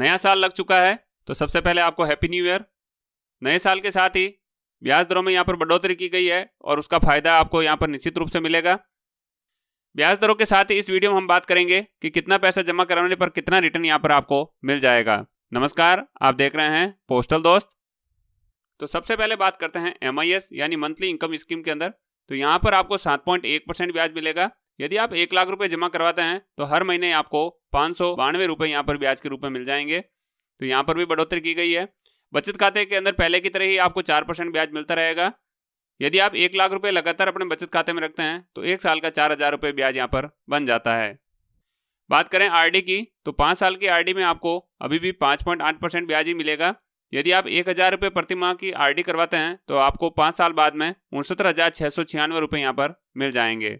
नया साल लग चुका है तो सबसे पहले आपको हैप्पी न्यू ईयर नए साल के साथ ही ब्याज दरों में यहाँ पर बढ़ोतरी की गई है और उसका फायदा आपको यहाँ पर निश्चित रूप से मिलेगा ब्याज दरों के साथ ही इस वीडियो में हम बात करेंगे कि कितना पैसा जमा कराने पर कितना रिटर्न यहाँ पर आपको मिल जाएगा नमस्कार आप देख रहे हैं पोस्टल दोस्त तो सबसे पहले बात करते हैं एम यानी मंथली इनकम स्कीम के अंदर तो यहाँ पर आपको सात पॉइंट एक परसेंट ब्याज मिलेगा यदि आप एक लाख रुपए जमा करवाते हैं तो हर महीने आपको पाँच सौ बानवे रुपये यहाँ पर ब्याज के रूप में मिल जाएंगे तो यहाँ पर भी बढ़ोतरी की गई है बचत खाते के अंदर पहले की तरह ही आपको चार परसेंट ब्याज मिलता रहेगा यदि आप एक लाख रुपए लगातार अपने बचत खाते में रखते हैं तो एक साल का चार हज़ार रुपये ब्याज यहाँ पर बन जाता है बात करें आरडी की तो पाँच साल की आरडी में आपको अभी भी पाँच पॉइंट आठ परसेंट ब्याज ही मिलेगा यदि आप एक हजार रुपये प्रति माह की आरडी करवाते हैं तो आपको पाँच साल बाद में उनसत्तर हजार छः सौ छियानवे रुपये यहाँ पर मिल जाएंगे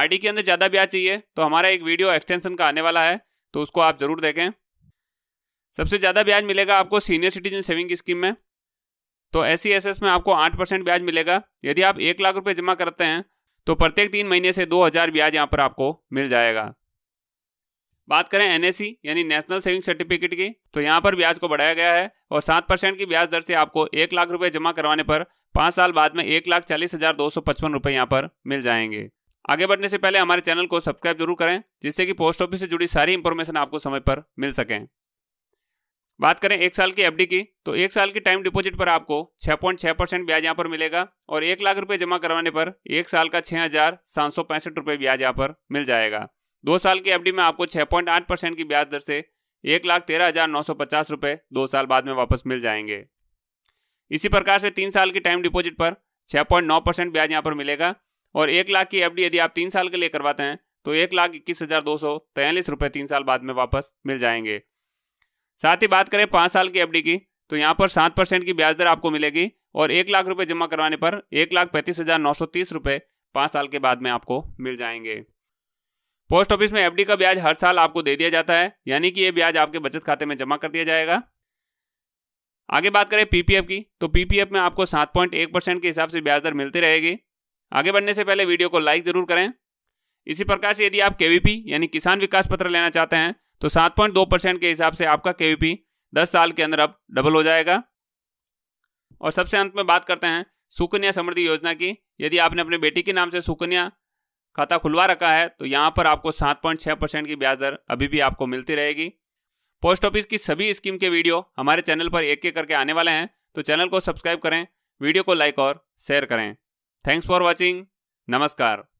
आरडी के अंदर ज़्यादा ब्याज चाहिए तो हमारा एक वीडियो एक्सटेंशन का आने वाला है तो उसको आप ज़रूर देखें सबसे ज़्यादा ब्याज मिलेगा आपको सीनियर सिटीजन सेविंग स्कीम में तो एस सी e में आपको आठ परसेंट ब्याज मिलेगा यदि आप एक लाख रुपये जमा करते हैं तो प्रत्येक तीन महीने से दो हज़ार ब्याज यहाँ पर आपको मिल जाएगा बात करें एनएससी यानी नेशनल सेविंग सर्टिफिकेट की तो यहाँ पर ब्याज को बढ़ाया गया है और सात परसेंट की ब्याज दर से आपको एक लाख रुपए जमा करवाने पर पांच साल बाद में एक लाख चालीस हजार दो सौ पचपन रुपए यहाँ पर मिल जाएंगे आगे बढ़ने से पहले हमारे चैनल को सब्सक्राइब जरूर करें जिससे कि पोस्ट ऑफिस से जुड़ी सारी इंफॉर्मेशन आपको समय पर मिल सके बात करें एक साल की एफडी की तो एक साल की टाइम डिपॉजिट पर आपको छह परसेंट ब्याज यहाँ पर मिलेगा और एक लाख रुपए जमा करवाने पर एक साल का छह हजार सात सौ पैंसठ रुपए ब्याज यहाँ पर मिल जाएगा दो साल की एफडी में आपको 6.8 परसेंट की ब्याज दर से एक लाख तेरह हज़ार नौ सौ पचास रुपये दो साल बाद में वापस मिल जाएंगे इसी प्रकार से तीन साल की टाइम डिपॉजिट पर 6.9 परसेंट ब्याज यहाँ पर मिलेगा और एक लाख की एफडी यदि आप तीन साल के लिए करवाते हैं तो एक लाख इक्कीस हज़ार दो सौ तैयलीस रुपये तीन साल बाद में वापस मिल जाएंगे साथ ही बात करें पाँच साल की एफडी की तो यहाँ पर सात परसेंट की ब्याज दर आपको मिलेगी और एक लाख रुपये जमा करवाने पर एक लाख पैंतीस हज़ार नौ सौ तीस रुपये पांच साल के बाद में आपको मिल जाएंगे पोस्ट ऑफिस में एफडी का ब्याज हर साल आपको दे दिया जाता है यानी कि यह ब्याज आपके बचत खाते में जमा कर दिया जाएगा आगे बात करें पीपीएफ की तो पीपीएफ में आपको सात पॉइंट एक परसेंट के हिसाब से ब्याज दर मिलती रहेगी आगे बढ़ने से पहले वीडियो को लाइक जरूर करें इसी प्रकार से यदि आप केवीपी यानी किसान विकास पत्र लेना चाहते हैं तो सात पॉइंट दो परसेंट के हिसाब से आपका केवीपी दस साल के अंदर अब डबल हो जाएगा और सबसे अंत में बात करते हैं सुकन्या समृद्धि योजना की यदि आपने अपने बेटी के नाम से सुकन्या खाता खुलवा रखा है तो यहाँ पर आपको सात पॉइंट छः परसेंट की ब्याज दर अभी भी आपको मिलती रहेगी पोस्ट ऑफिस की सभी स्कीम के वीडियो हमारे चैनल पर एक एक करके आने वाले हैं तो चैनल को सब्सक्राइब करें वीडियो को लाइक और शेयर करें थैंक्स फॉर वॉचिंग नमस्कार